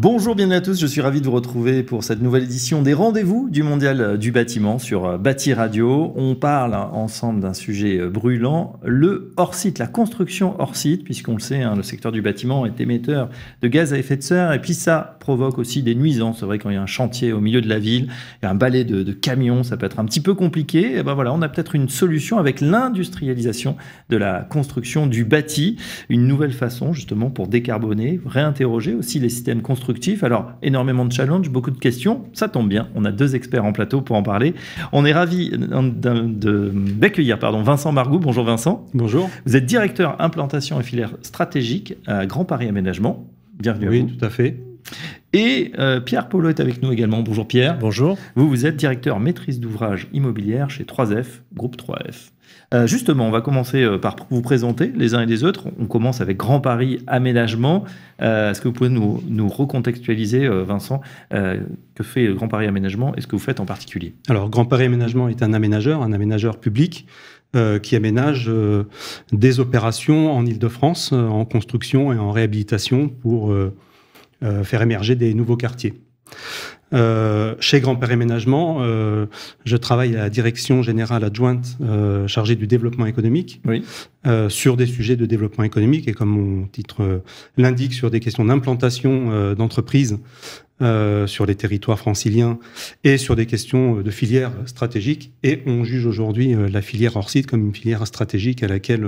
Bonjour, bienvenue à tous. Je suis ravi de vous retrouver pour cette nouvelle édition des rendez-vous du Mondial euh, du bâtiment sur euh, Bâti Radio. On parle ensemble d'un sujet euh, brûlant, le hors-site, la construction hors-site, puisqu'on le sait, hein, le secteur du bâtiment est émetteur de gaz à effet de serre et puis ça provoque aussi des nuisances. C'est vrai quand il y a un chantier au milieu de la ville, il y a un balai de, camions, ça peut être un petit peu compliqué. Et eh ben voilà, on a peut-être une solution avec l'industrialisation de la construction du bâti, une nouvelle façon justement pour décarboner, réinterroger aussi les systèmes construits. Alors, énormément de challenges, beaucoup de questions. Ça tombe bien. On a deux experts en plateau pour en parler. On est ravis euh, d'accueillir pardon, Vincent Margou, Bonjour Vincent. Bonjour. Vous êtes directeur implantation et filière stratégique à Grand Paris Aménagement. Bienvenue tout à fait. Et euh, Pierre Polo est avec nous également. Bonjour Pierre. Bonjour. Vous, vous êtes directeur maîtrise d'ouvrage immobilière chez 3F, groupe 3F. Euh, justement, on va commencer euh, par vous présenter les uns et les autres. On commence avec Grand Paris Aménagement. Euh, est-ce que vous pouvez nous, recontextualiser, Vincent, que fait Grand Paris Aménagement et ce que vous faites en particulier Alors, Grand Paris Aménagement est un aménageur, un aménageur public. qui aménage des opérations en Ile-de-France, en construction et en réhabilitation pour faire émerger des nouveaux quartiers. Euh, chez Grand-Père et euh, je travaille à la direction générale adjointe euh, chargée du développement économique sur des sujets de développement économique et comme mon titre l'indique, sur des questions d'implantation d'entreprises sur les territoires franciliens et sur des questions de filières stratégiques. Et on juge aujourd'hui la filière hors site comme une filière stratégique à laquelle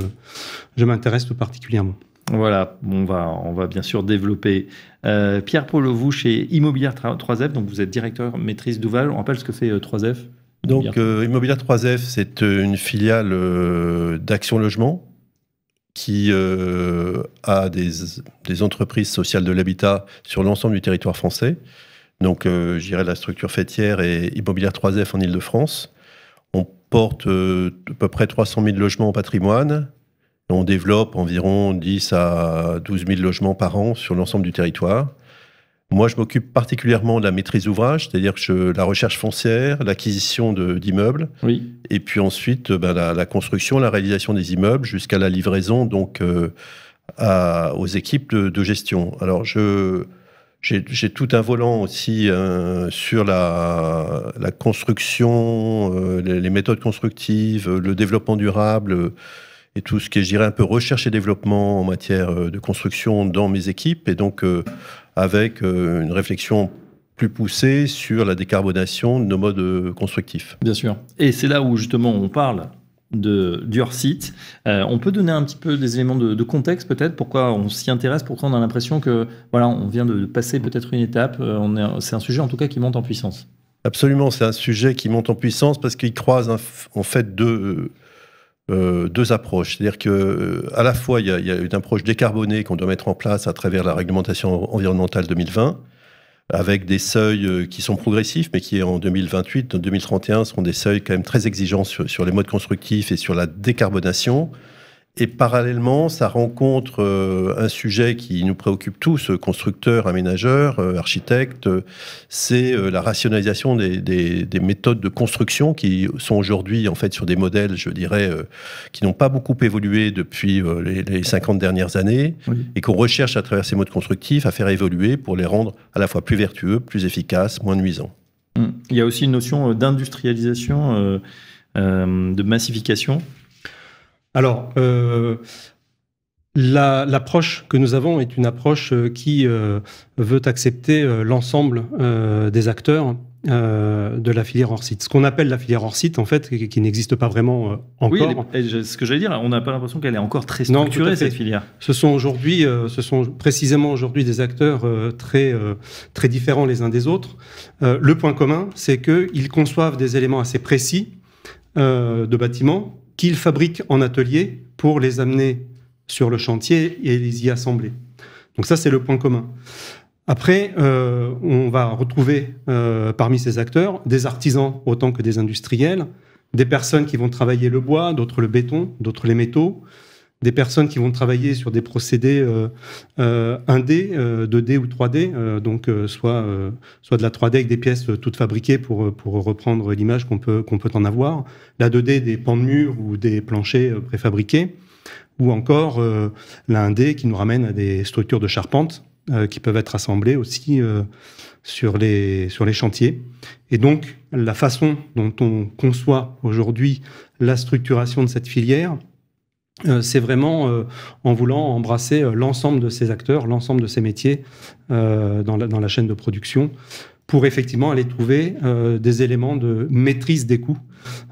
je m'intéresse tout particulièrement. Voilà, on va, on va bien sûr développer. Euh, Pierre-Paul, vous chez Immobilière 3F, donc vous êtes directeur maîtrise d'Ouval. On rappelle ce que fait 3F euh, Donc Immobilier Immobilière 3F, euh, c'est une filiale d'Action Logement qui a des, entreprises sociales de l'habitat sur l'ensemble du territoire français. Donc j'irai la structure fêtière et Immobilière 3F en Île-de-France. On porte à peu près 300 000 logements au patrimoine on développe environ 10 à 12 000 logements par an sur l'ensemble du territoire. Moi, je m'occupe particulièrement de la maîtrise ouvrage, c'est-à-dire la recherche foncière, l'acquisition d'immeubles, et puis ensuite euh, ben, la, construction, la réalisation des immeubles jusqu'à la livraison donc euh, aux équipes de, gestion. Alors, j'ai tout un volant aussi euh, sur la, construction, les, méthodes constructives, le développement durable et tout ce qui est, je dirais, un peu recherche et développement en matière euh, de construction dans mes équipes, et donc euh, avec euh, une réflexion plus poussée sur la décarbonation de nos modes constructifs. Bien sûr. Et c'est là où justement on parle de, du hors-site. on peut donner un petit peu des éléments de, de contexte peut-être, pourquoi on s'y intéresse, pourquoi on a l'impression que voilà, on vient de passer peut-être une étape, c'est un sujet en tout cas qui monte en puissance. Absolument, c'est un sujet qui monte en puissance parce qu'il croise en fait deux, euh, deux approches. C'est-à-dire que euh, à la fois, il y, a une approche décarbonée qu'on doit mettre en place à travers la réglementation environnementale 2020, avec des seuils euh, qui sont progressifs, mais qui en 2028, en 2031 seront des seuils quand même très exigeants sur les modes constructifs et sur la décarbonation. Et parallèlement, ça rencontre euh, un sujet qui nous préoccupe tous, euh, constructeurs, aménageurs, euh, architectes, c'est la rationalisation des, méthodes de construction qui sont aujourd'hui en fait sur des modèles, je dirais, qui n'ont pas beaucoup évolué depuis les, 50 dernières années et qu'on recherche à travers ces modes constructifs à faire évoluer pour les rendre à la fois plus vertueux, plus efficaces, moins nuisants. Hum. Il y a aussi une notion d'industrialisation, de massification. Alors, euh, l'approche que nous avons est une approche euh, qui euh, veut accepter l'ensemble des acteurs de la filière hors site. Ce qu'on appelle la filière hors site, en fait, qui, n'existe pas vraiment encore. Oui, ce que j'allais dire, on n'a pas l'impression qu'elle est encore très structurée, cette filière. Ce sont aujourd'hui, ce sont précisément aujourd'hui des acteurs très, très différents les uns des autres. le point commun, c'est qu'ils conçoivent des éléments assez précis de bâtiments qu'ils fabriquent en atelier pour les amener sur le chantier et les y assembler. Donc ça, c'est le point commun. Après, euh, on va retrouver euh, parmi ces acteurs des artisans autant que des industriels, des personnes qui vont travailler le bois, d'autres le béton, d'autres les métaux, des personnes qui vont travailler sur des procédés euh, 1D, euh, euh, 2D ou 3D, euh, donc soit, soit de la 3D avec des pièces toutes fabriquées pour, pour reprendre l'image qu'on peut, qu'on peut en avoir, la 2D des pans de mur ou des planchers préfabriqués, ou encore la 1D qui nous ramène à des structures de charpente qui peuvent être assemblées aussi sur, les, sur les chantiers. Et donc la façon dont on conçoit aujourd'hui la structuration de cette filière, euh, c'est vraiment euh, en voulant embrasser euh, l'ensemble de ces acteurs, l'ensemble de ces métiers dans, la, chaîne de production pour effectivement aller trouver des éléments de maîtrise des coûts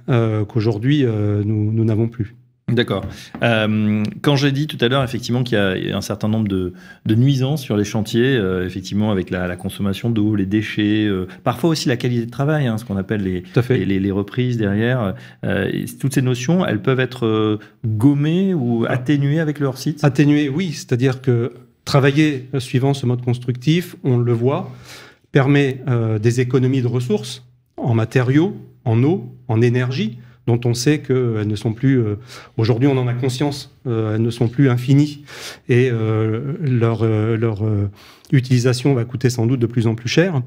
qu'aujourd'hui nous n'avons plus. D'accord. Euh, quand j'ai dit tout à l'heure, effectivement, qu'il y a un certain nombre de, nuisances sur les chantiers, euh, effectivement, avec la, consommation d'eau, les déchets, euh, parfois aussi la qualité de travail, hein, ce qu'on appelle les, les, reprises derrière. toutes ces notions, elles peuvent être gommées ou atténuées avec leur site Atténuées, oui. C'est-à-dire que travailler suivant ce mode constructif, on le voit, permet des économies de ressources en matériaux, en eau, en énergie dont on sait qu'elles euh, ne sont plus, euh, aujourd'hui on en a conscience, euh, elles ne sont plus infinies et leur, leur utilisation va coûter sans doute de plus en plus cher.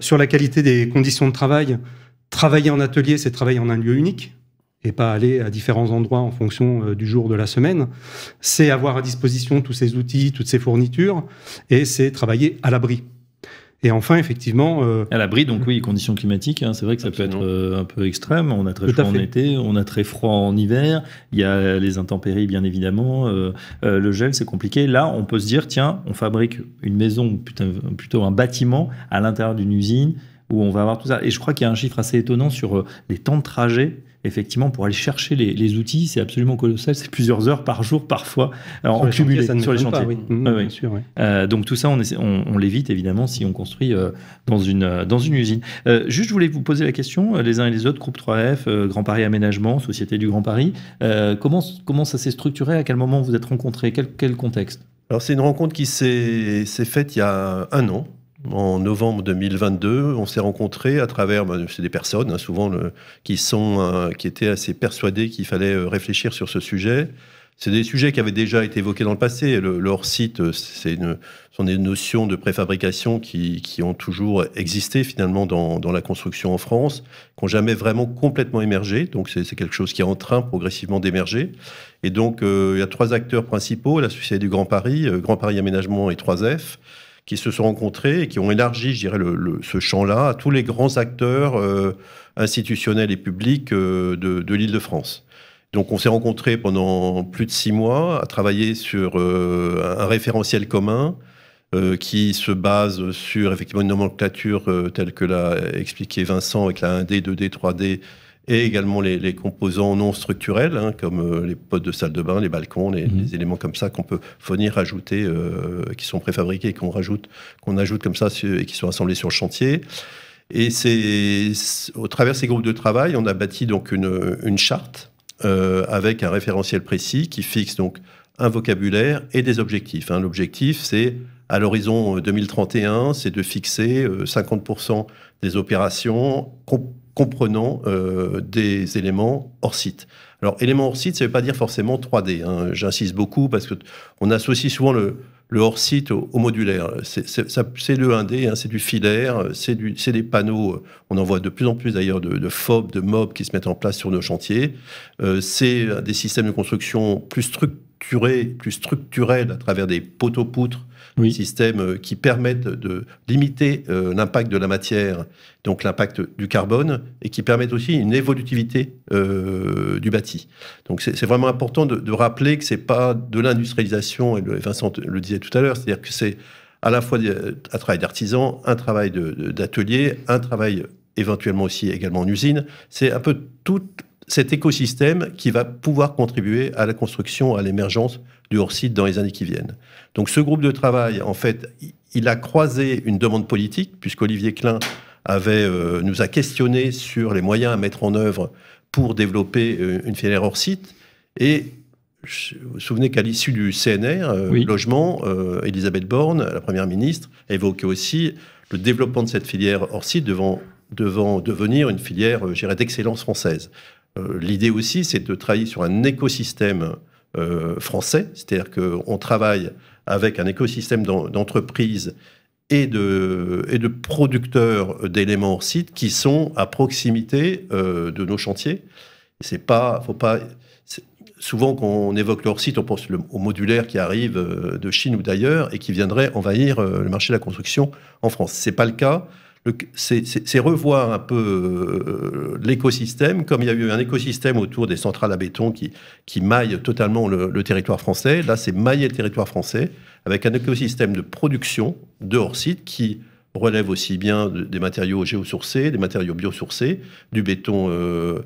sur la qualité des conditions de travail, travailler en atelier, c'est travailler en un lieu unique et pas aller à différents endroits en fonction du jour de la semaine. C'est avoir à disposition tous ces outils, toutes ces fournitures et c'est travailler à l'abri. Et enfin, effectivement. Euh, à l'abri, donc oui, conditions climatiques, hein, c'est vrai que ça peut être euh, un peu extrême. On a très chaud en été, on a très froid en hiver, il y a les intempéries, bien évidemment. Euh, euh, le gel, c'est compliqué. Là, on peut se dire, tiens, on fabrique une maison, ou plutôt un bâtiment à l'intérieur d'une usine où on va avoir tout ça. Et je crois qu'il y a un chiffre assez étonnant sur les temps de trajet effectivement, pour aller chercher les, outils, c'est absolument colossal. C'est plusieurs heures par jour, parfois, euh, en cumulé sur les chantiers. Ah mmh, euh, donc tout ça, on, l'évite évidemment si on construit euh, dans, une, usine. juste, je voulais vous poser la question, les uns et les autres, groupe 3F, Grand Paris Aménagement, Société du Grand Paris, comment, ça s'est structuré À quel moment vous êtes rencontrés quel, quel contexte alors c'est une rencontre qui s'est faite il y a un an, en novembre 2022, on s'est rencontrés à travers, ben, c'est des personnes hein, souvent qui sont, euh, qui étaient assez persuadées qu'il fallait euh, réfléchir sur ce sujet. C'est des sujets qui avaient déjà été évoqués dans le passé. Le, site euh, c'est sont des notions de préfabrication qui, ont toujours existé finalement dans, la construction en France, qui n'ont jamais vraiment complètement émergé. Donc c'est quelque chose qui est en train progressivement d'émerger. Et donc il y a trois acteurs principaux la Société du Grand Paris, Grand Paris Aménagement et 3F qui se sont rencontrés et qui ont élargi, je dirais, ce champ-là à tous les grands acteurs euh, institutionnels et publics euh, de, l'île de France. Donc on s'est rencontrés pendant plus de six mois à travailler sur euh, un référentiel commun qui se base sur effectivement une nomenclature telle que l'a expliqué Vincent avec la 1D, 2D, 3D, et également les, composants non structurels, hein, comme euh, les potes de salle de bain, les balcons, les, mhm. éléments comme ça qu'on peut fournir, ajouter, euh, qui sont préfabriqués qu'on rajoute, qu'on ajoute comme ça et qui sont assemblés sur le chantier. Et c'est au travers ces groupes de travail, on a bâti donc une, charte euh, avec un référentiel précis qui fixe donc un vocabulaire et des objectifs. Hein. L'objectif, c'est à l'horizon 2031, c'est de fixer 50% des opérations comprenant euh, des éléments hors site. Alors, éléments hors site, ça ne veut pas dire forcément 3D. Hein. J'insiste beaucoup parce qu'on associe souvent le, hors site au, modulaire. C'est le 1D, hein, c'est du filaire, c'est des panneaux. Euh, on en voit de plus en plus d'ailleurs de, de FOB, de MOB qui se mettent en place sur nos chantiers. Euh, c'est des systèmes de construction plus structurés plus structurel à travers des poteaux-poutres, des systèmes euh, qui permettent de limiter euh, l'impact de la matière, donc l'impact du carbone, et qui permettent aussi une évolutivité euh, du bâti. Donc c'est vraiment important de, rappeler que ce n'est pas de l'industrialisation, et Vincent le disait tout à l'heure, c'est-à-dire que c'est à la fois un travail d'artisan, un travail d'atelier, un travail éventuellement aussi également en usine. C'est un peu tout cet écosystème qui va pouvoir contribuer à la construction, à l'émergence du hors-site dans les années qui viennent. Donc ce groupe de travail, en fait, il a croisé une demande politique, puisqu'Olivier Klein avait, euh, nous a questionné sur les moyens à mettre en œuvre pour développer euh, une filière hors-site. Et vous vous souvenez qu'à l'issue du CNR, euh, logement, Elisabeth Borne, la Première ministre, a évoqué aussi le développement de cette filière hors-site devant, devant devenir une filière, d'excellence française. Euh, l'idée aussi, c'est de travailler sur un écosystème euh, français, c'est-à-dire qu'on travaille avec un écosystème d'entreprises et de, producteurs d'éléments hors site qui sont à proximité euh, de nos chantiers. C'est pas, Souvent, quand on évoque hors site, on pense au modulaire qui arrive de Chine ou d'ailleurs et qui viendrait envahir le marché de la construction en France. C'est pas le cas c'est revoir un peu euh, l'écosystème, comme il y a eu un écosystème autour des centrales à béton qui, qui maille totalement le, territoire français. Là, c'est mailler le territoire français avec un écosystème de production de hors-site qui relève aussi bien des matériaux géosourcés, des matériaux biosourcés, du béton euh,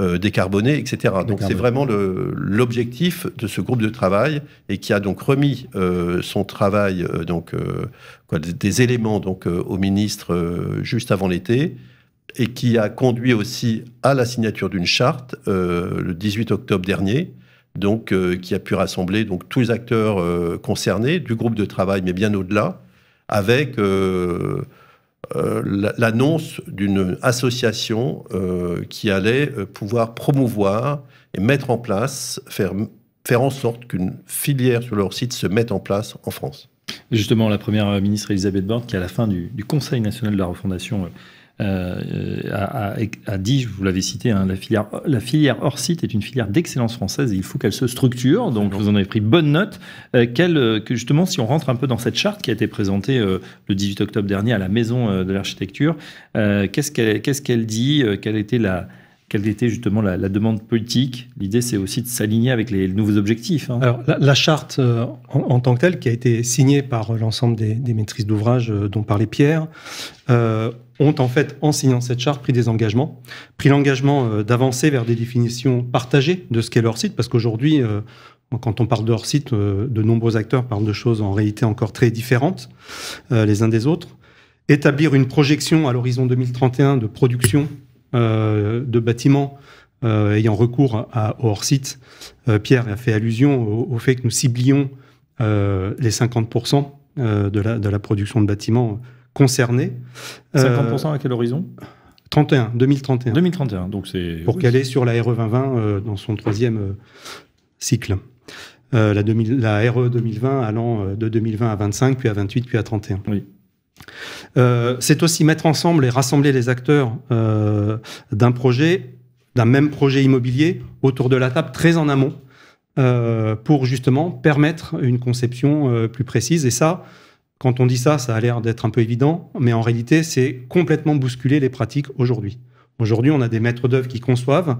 euh, etc. Donc c'est vraiment l'objectif de ce groupe de travail et qui a donc remis euh, son travail euh, donc euh, quoi, des éléments donc au ministre juste avant l'été et qui a conduit aussi à la signature d'une charte le 18 octobre dernier. Donc, qui a pu rassembler donc tous les acteurs concernés du groupe de travail, mais bien au-delà, avec euh, l'annonce d'une association euh, qui allait euh, pouvoir promouvoir et mettre en place, faire, faire en sorte qu'une filière sur leur site se mette en place en France. Justement, la première ministre Elisabeth Borne, qui à la fin du, du Conseil national de la refondation a, dit, je vous l'avais cité, hein, la, filière, la filière hors site est une filière d'excellence française et il faut qu'elle se structure. Donc vous en avez pris bonne note. Euh, euh, que justement, si on rentre un peu dans cette charte qui a été présentée euh, le 18 octobre dernier à la Maison de l'Architecture, qu'est-ce qu'elle dit Quelle était la, quelle était justement la, demande politique L'idée, c'est aussi de s'aligner avec les, nouveaux objectifs. Hein. Alors, la, charte euh, en, tant que telle, qui a été signée par euh, l'ensemble des, maîtrises d'ouvrage euh, dont parlait Pierre, pierres, ont en fait, en signant cette charte, pris des engagements, pris l'engagement d'avancer vers des définitions partagées de ce qu'est leur site, parce qu'aujourd'hui, quand on parle de site, de nombreux acteurs parlent de choses en réalité encore très différentes les uns des autres. Établir une projection à l'horizon 2031 de production euh, de bâtiments euh, ayant recours à, hors-site. Euh, Pierre a fait allusion au, fait que nous ciblions les 50% de la, de, la, production de bâtiments concernés. 50% à quel horizon 31, 2031. 2031, donc c'est... Pour caler sur la RE 2020 dans son troisième cycle. la, la, RE 2020 allant de 2020 à 25, puis à 28, puis à 31. Oui. Euh, c'est aussi mettre ensemble et rassembler les acteurs euh, d'un projet, d'un même projet immobilier, autour de la table très en amont, euh, pour justement permettre une conception plus précise. Et ça, quand on dit ça, ça a l'air d'être un peu évident, mais en réalité, c'est complètement bousculer les pratiques aujourd'hui. Aujourd'hui, on a des maîtres d'œuvre qui conçoivent,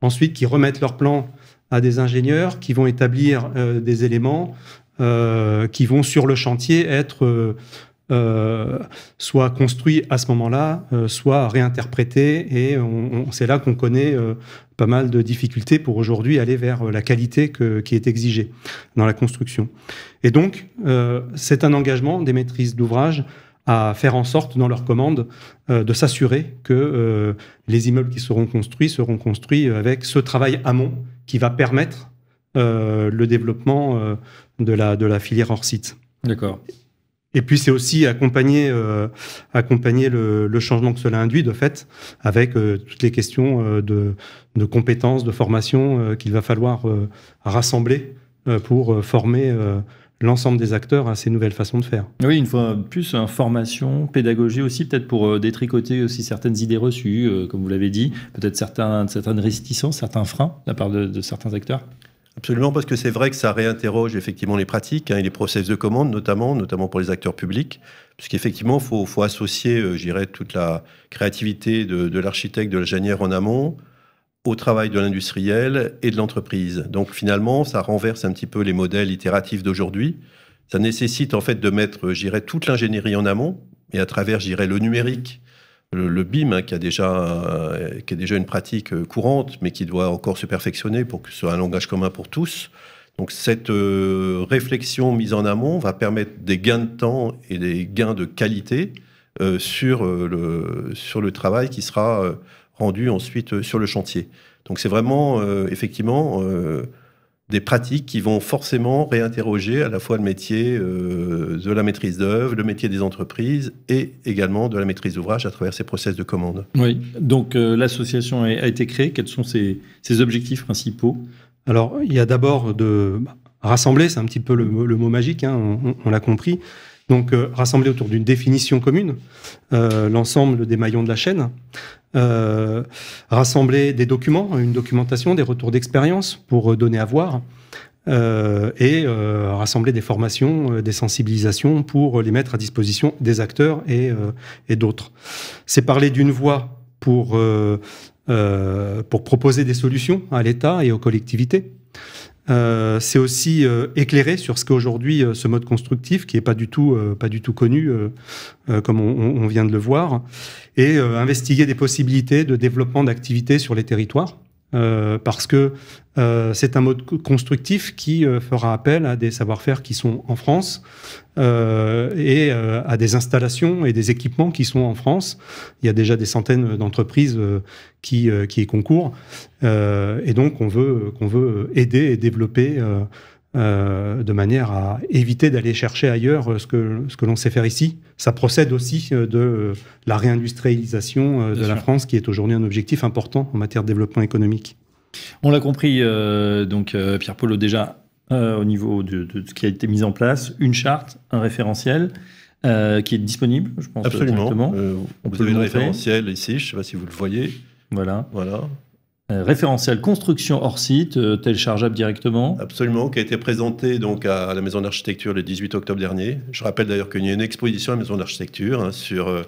ensuite qui remettent leur plans à des ingénieurs, qui vont établir des éléments, qui vont sur le chantier être euh, soit construit à ce moment-là, euh, soit réinterprété. Et c'est là qu'on connaît euh, pas mal de difficultés pour aujourd'hui aller vers la qualité qui est exigée dans la construction. Et donc, c'est un engagement des maîtrises d'ouvrage à faire en sorte, dans leurs commandes, de s'assurer que les immeubles qui seront construits seront construits avec ce travail amont qui va permettre le développement de, la, de la filière hors site. D'accord. Et puis c'est aussi accompagner, euh, accompagner le, changement que cela induit de fait, avec euh, toutes les questions euh, de, compétences, de formation qu'il va falloir rassembler pour former l'ensemble des acteurs à ces nouvelles façons de faire. Oui, une fois plus, hein, formation, pédagogie aussi, peut-être pour détricoter aussi certaines idées reçues, comme vous l'avez dit, peut-être certaines réticences, certains freins de la part de certains acteurs. Absolument, parce que c'est vrai que ça réinterroge effectivement les pratiques hein, et les process de commande, notamment, notamment pour les acteurs publics, puisqu'effectivement, il faut, associer, euh, j'irai, toute la créativité de, l'architecte, de l'ingénieur en amont, au travail de l'industriel et de l'entreprise. Donc finalement, ça renverse un petit peu les modèles itératifs d'aujourd'hui. Ça nécessite en fait de mettre, j'irais, toute l'ingénierie en amont, et à travers, j'irais, le numérique le, BIM, hein, qui, a déjà, euh, qui est déjà une pratique euh, courante, mais qui doit encore se perfectionner pour que ce soit un langage commun pour tous. Donc cette euh, réflexion mise en amont va permettre des gains de temps et des gains de qualité sur, le, sur le travail qui sera rendu ensuite sur le chantier. Donc c'est vraiment, effectivement, des pratiques qui vont forcément réinterroger à la fois le métier euh, de la maîtrise d'œuvre, le métier des entreprises et également de la maîtrise d'ouvrage à travers ces process de commande. Oui, donc euh, l'association a, été créée. Quels sont ses, objectifs principaux Alors, il y a d'abord de rassembler, c'est un petit peu le, mot magique, hein, on l'a compris, donc euh, rassembler autour d'une définition commune euh, l'ensemble des maillons de la chaîne, euh, rassembler des documents, une documentation, des retours d'expérience pour donner à voir, et rassembler des formations, des sensibilisations pour les mettre à disposition des acteurs et, d'autres. C'est parler d'une voie pour, pour proposer des solutions à l'État et aux collectivités. Euh, c'est aussi euh, éclairer sur ce qu'est aujourd'hui euh, ce mode constructif qui n'est pas du tout pas du tout connu comme on, on, vient de le voir et investiguer des possibilités de développement d'activités sur les territoires euh, parce que euh, c'est un mode constructif qui euh, fera appel à des savoir-faire qui sont en France et à des installations et des équipements qui sont en France. Il y a déjà des centaines d'entreprises qui, qui y concourent et donc on veut, qu'on veut aider et développer euh, de manière à éviter d'aller chercher ailleurs euh, ce que, ce que l'on sait faire ici. Ça procède aussi euh, de la réindustrialisation de la France, qui est aujourd'hui un objectif important en matière de développement économique. On l'a compris, donc Pierre Polo, déjà au niveau de, ce qui a été mis en place, une charte, un référentiel. qui est disponible, je pense. Absolument. on vous avez le référentiel ici, je ne sais pas si vous le voyez. Voilà. Voilà. Euh, référentiel construction hors site, tel euh, téléchargeable directement Absolument, qui a été présenté donc à, la Maison d'Architecture le 18 octobre dernier. Je rappelle d'ailleurs qu'il y a une exposition à la Maison d'Architecture hein, sur euh,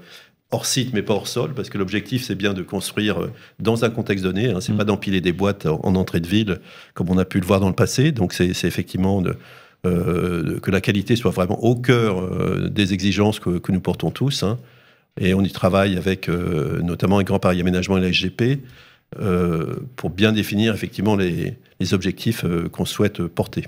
hors site mais pas hors sol, parce que l'objectif c'est bien de construire dans un contexte donné, hein, c'est mm. pas d'empiler des boîtes en, entrée de ville comme on a pu le voir dans le passé, donc c'est effectivement de, que la qualité soit vraiment au cœur des exigences que, nous portons tous. Hein. et on y travaille avec notamment avec Grand Paris Aménagement et la SGP euh, pour bien définir effectivement les, les objectifs euh, qu'on souhaite porter.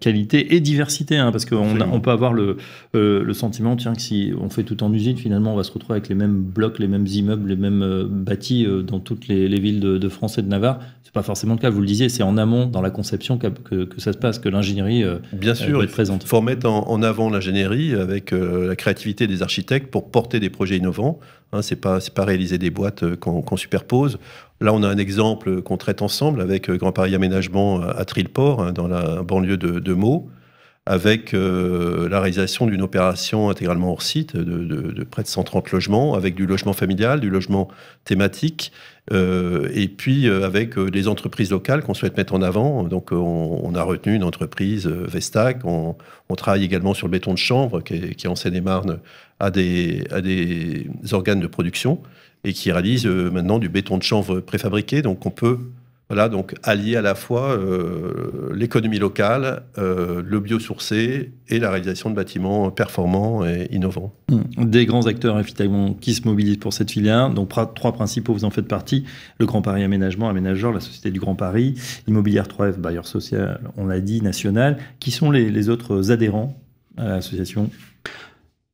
qualité et diversité, hein, parce qu'on on peut avoir le, euh, le, sentiment tiens, que si on fait tout en usine, finalement, on va se retrouver avec les mêmes blocs, les mêmes immeubles, les mêmes euh, bâtis dans toutes les, villes de, France et de Navarre. C'est pas forcément le cas, vous le disiez, c'est en amont, dans la conception, que, ça se passe, que l'ingénierie Bien sûr, est présente. Il faut mettre en, avant l'ingénierie avec la créativité des architectes pour porter des projets innovants. Hein, c'est pas, pas réaliser des boîtes qu'on superpose. Là, on a un exemple qu'on traite ensemble avec Grand Paris Aménagement euh, à Trilport, hein, dans la banlieue de, Meaux, avec euh, la réalisation d'une opération intégralement hors site de, près de 130 logements, avec du logement familial, du logement thématique, euh, et puis avec les entreprises locales qu'on souhaite mettre en avant. Donc on, a retenu une entreprise, Vestac, on, travaille également sur le béton de chanvre, qui est, qui en Seine-et-Marne, à des, à des organes de production, et qui réalise maintenant du béton de chanvre préfabriqué, donc on peut donc allier à la fois euh, l'économie locale, le euh, le biosourcé et la réalisation de bâtiments performants et innovants. Hmm. Des grands acteurs effectivement qui se mobilisent pour cette filière. Donc trois principaux, vous en faites partie le Grand Paris Aménagement, Aménageur, la Société du Grand Paris, Immobilière 3F, bailleur social, on l'a dit, national. Qui sont les, les autres adhérents à l'association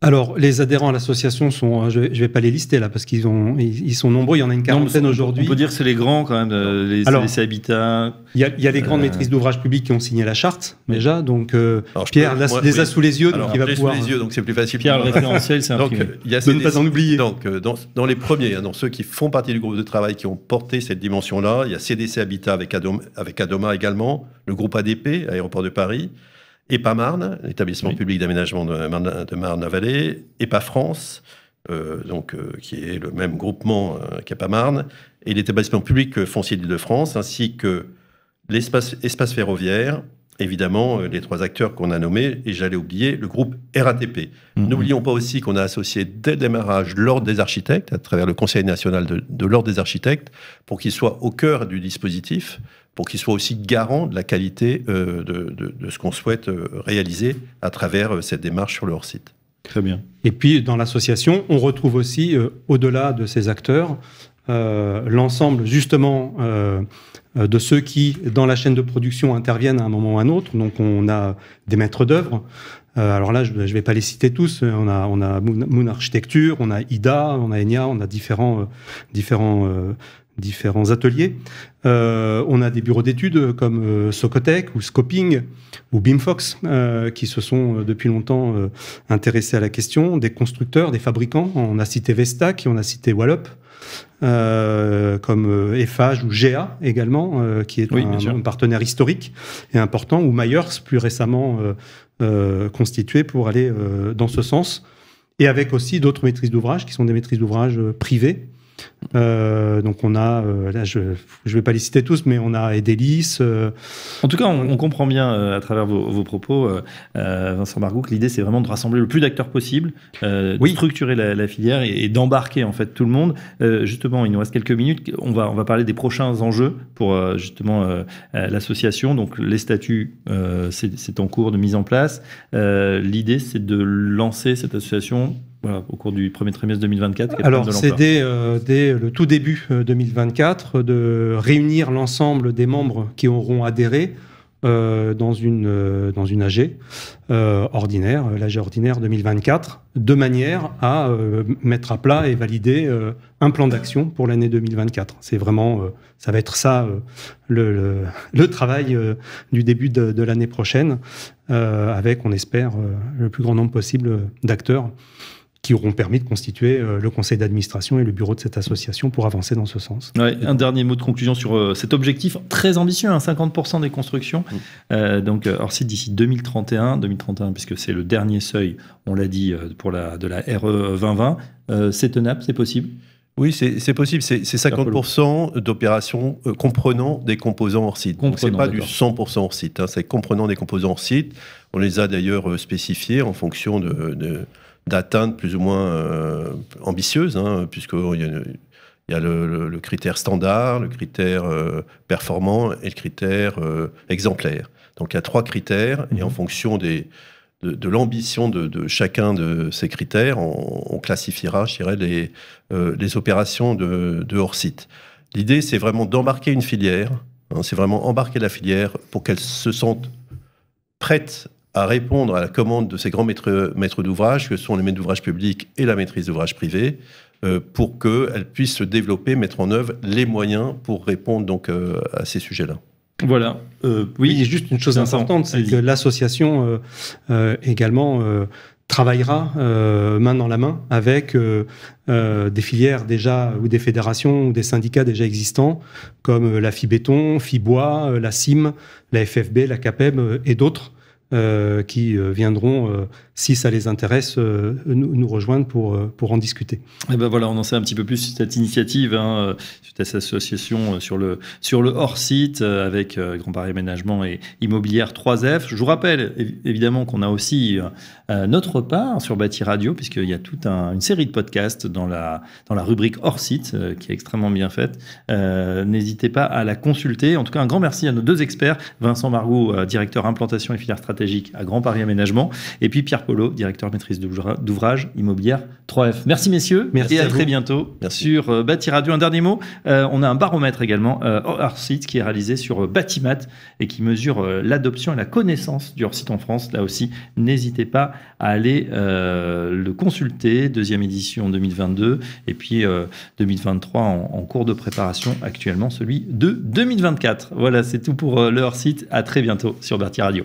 alors, les adhérents à l'association sont, euh, je ne vais pas les lister là, parce qu'ils sont nombreux, il y en a une quarantaine aujourd'hui. On peut dire que c'est les grands quand même, euh, les, CDC Habitat. Il y a, les grandes euh, maîtrises d'ouvrages publics qui ont signé la charte déjà, donc Pierre les a sous les yeux, donc il va pouvoir. c'est plus facile. Pierre, le référentiel, c'est Donc, y a pas Donc, dans, les premiers, hein, dans ceux qui font partie du groupe de travail qui ont porté cette dimension-là, il y a CDC Habitat avec avec Adoma également, le groupe ADP, Aéroport de Paris, EPA-Marne, l'établissement public d'aménagement de, Marne-la-Vallée, EPA-France, euh, donc, euh, qui est le même groupement euh, qu'EPA-Marne, et l'établissement public foncier lîle de france ainsi que l'espace espace ferroviaire, évidemment, les trois acteurs qu'on a nommés, et j'allais oublier le groupe RATP. Mhm. N'oublions pas aussi qu'on a associé dès le démarrage l'Ordre des architectes, à travers le Conseil national de, de l'Ordre des architectes, pour qu'il soit au cœur du dispositif pour qu'ils soit aussi garants de la qualité euh, de, ce qu'on souhaite euh, réaliser à travers euh, cette démarche sur leur site. Très bien. Et puis, dans l'association, on retrouve aussi, au-delà de ces acteurs, l'ensemble justement de ceux qui, dans la chaîne de production, interviennent à un moment ou à un autre. Donc, on a des maîtres d'œuvre, alors là, je ne vais pas les citer tous. On a, on Moon, Architecture, on a IDA, on a Enya, on a différents, différents différents ateliers. Euh, on a des bureaux d'études comme euh, Socotec ou Scoping ou BIMFOX euh, qui se sont depuis longtemps intéressés à la question, des constructeurs, des fabricants. On a cité Vesta qui on a cité Wallop. comme EFAGE ou GA également, qui est un, partenaire historique et important, ou Myers plus récemment constitué pour aller dans ce sens, et avec aussi d'autres maîtrises d'ouvrage qui sont des maîtrises d'ouvrage privées euh, donc on a, euh, là je ne vais pas les citer tous, mais on a Edelis. Euh, en tout cas, on, comprend bien à travers vos, propos, Vincent Margot, que l'idée c'est vraiment de rassembler le plus d'acteurs possible, de structurer la, filière et, d'embarquer en fait tout le monde. justement, il nous reste quelques minutes, on va, on va parler des prochains enjeux pour justement l'association. Donc les statuts, c'est en cours de mise en place. l'idée c'est de lancer cette association au cours du premier trimestre 2024 Alors, c'est euh, dès, le tout début 2024 euh, de réunir l'ensemble des membres qui auront adhéré euh, dans, une, dans une AG ordinaire, l'AG ordinaire 2024, de manière à mettre à plat et valider un plan d'action pour l'année 2024. C'est vraiment, ça va être ça le, travail du début de, de l'année prochaine, avec, on espère, le plus grand nombre possible d'acteurs qui auront permis de constituer euh, le conseil d'administration et le bureau de cette association pour avancer dans ce sens. un dernier mot de conclusion sur euh, cet objectif très ambitieux, 50% hein, des constructions, mm. euh, donc hors euh, site d'ici 2031, 2031 puisque c'est le dernier seuil, on l'a dit, pour la, de la RE 2020, c'est tenable, c'est possible oui, c'est possible. C'est 50% d'opérations euh, comprenant des composants hors site. Donc, ce n'est pas du 100% hors site. Hein. c'est comprenant des composants hors site. On les a d'ailleurs euh, spécifiés en fonction d'atteintes de, plus ou moins euh, ambitieuses, hein, puisqu'il y a, il y a le, critère standard, le critère performant et le critère exemplaire. Donc, il y a trois critères, et en mhm. fonction des de, l'ambition de, chacun de ces critères, on, classifiera, je dirais, les, euh, opérations de, hors-site. L'idée, c'est vraiment d'embarquer une filière, hein, c'est vraiment embarquer la filière pour qu'elle se sente prête à répondre à la commande de ces grands maîtres, maîtres d'ouvrage, que sont les maîtres d'ouvrage publics et la maîtrise d'ouvrage privé, euh, pour qu'elle puisse se développer, mettre en œuvre les moyens pour répondre donc euh, à ces sujets-là. Voilà. Euh, oui, juste une chose importante, c'est que l'association euh, euh, également euh, travaillera main dans la main avec des filières déjà ou des fédérations ou des syndicats déjà existants comme la FIBéton, FIBois, la CIM, la FFB, la CAPEM et d'autres euh, qui euh, viendront, euh, si ça les intéresse, nous, rejoindre pour, pour en discuter. Et eh ben voilà, on en sait un petit peu plus sur cette initiative, hein, sur cette association sur le, sur le hors-site avec Grand Paris Aménagement et Immobilière 3F. Je vous rappelle évidemment qu'on a aussi notre part sur Bâti Radio, puisqu'il y a toute une série de podcasts dans la, dans la rubrique hors-site qui est extrêmement bien faite. N'hésitez pas à la consulter. En tout cas, un grand merci à nos deux experts, Vincent Margot, directeur implantation et filière stratégique à Grand Paris Aménagement. Et puis Pierre Polo, directeur maîtrise d'ouvrage immobilière 3F. Merci messieurs. Merci à, très bientôt sur euh, Bâti Radio. Un dernier mot, euh, on a un baromètre également euh, site qui est réalisé sur euh, Batimat et qui mesure l'adoption et la connaissance du hors site en France. Là aussi, n'hésitez pas à aller le consulter. Deuxième édition 2022 et puis 2023 en, cours de préparation actuellement, celui de 2024. Voilà, c'est tout pour le hors site. À très bientôt sur Bâti Radio.